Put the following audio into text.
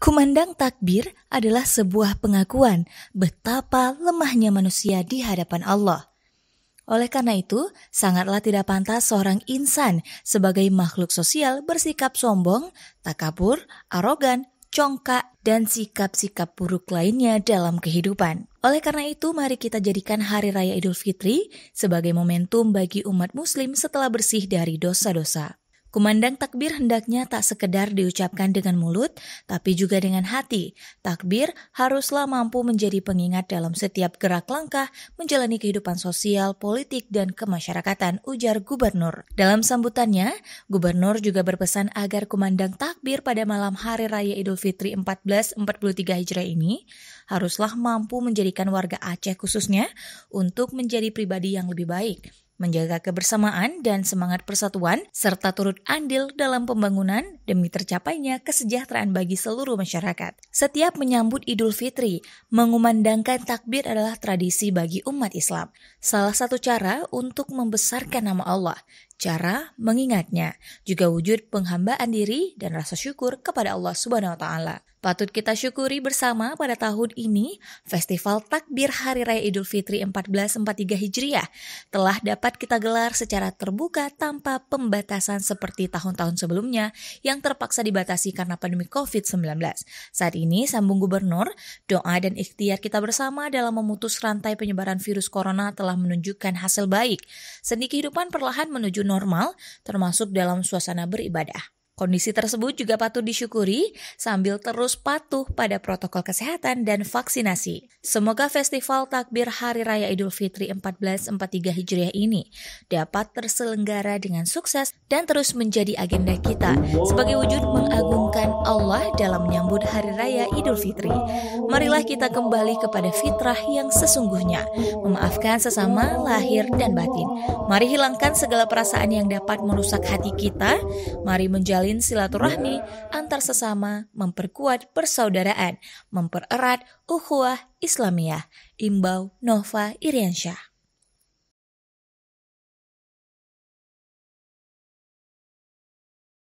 Kumandang takbir adalah sebuah pengakuan betapa lemahnya manusia di hadapan Allah. Oleh karena itu, sangatlah tidak pantas seorang insan sebagai makhluk sosial bersikap sombong, takabur, arogan, congkak, dan sikap-sikap buruk lainnya dalam kehidupan. Oleh karena itu, mari kita jadikan Hari Raya Idul Fitri sebagai momentum bagi umat muslim setelah bersih dari dosa-dosa. Kumandang takbir hendaknya tak sekedar diucapkan dengan mulut, tapi juga dengan hati. Takbir haruslah mampu menjadi pengingat dalam setiap gerak langkah menjalani kehidupan sosial, politik, dan kemasyarakatan, ujar Gubernur. Dalam sambutannya, Gubernur juga berpesan agar kumandang takbir pada malam Hari Raya Idul Fitri 1443 Hijrah ini haruslah mampu menjadikan warga Aceh khususnya untuk menjadi pribadi yang lebih baik, menjaga kebersamaan dan semangat persatuan, serta turut andil dalam pembangunan demi tercapainya kesejahteraan bagi seluruh masyarakat. Setiap menyambut Idul Fitri, mengumandangkan takbir adalah tradisi bagi umat Islam. Salah satu cara untuk membesarkan nama Allah, Cara mengingatnya juga wujud penghambaan diri dan rasa syukur kepada Allah Subhanahu wa taala. Patut kita syukuri bersama pada tahun ini Festival Takbir Hari Raya Idul Fitri 1443 Hijriah telah dapat kita gelar secara terbuka tanpa pembatasan seperti tahun-tahun sebelumnya yang terpaksa dibatasi karena pandemi COVID-19. Saat ini sambung gubernur, doa dan ikhtiar kita bersama dalam memutus rantai penyebaran virus corona telah menunjukkan hasil baik. Sendi kehidupan perlahan menuju normal termasuk dalam suasana beribadah. Kondisi tersebut juga patut disyukuri sambil terus patuh pada protokol kesehatan dan vaksinasi. Semoga festival takbir Hari Raya Idul Fitri 1443 Hijriah ini dapat terselenggara dengan sukses dan terus menjadi agenda kita sebagai wujud mengagungkan Allah dalam menyambut Hari Raya Idul Fitri. Marilah kita kembali kepada fitrah yang sesungguhnya, memaafkan sesama lahir dan batin. Mari hilangkan segala perasaan yang dapat merusak hati kita, mari menjalin menjalin silaturahmi antar sesama, memperkuat persaudaraan, mempererat ukhuwah Islamiyah. Imbau Nova Iriansyah.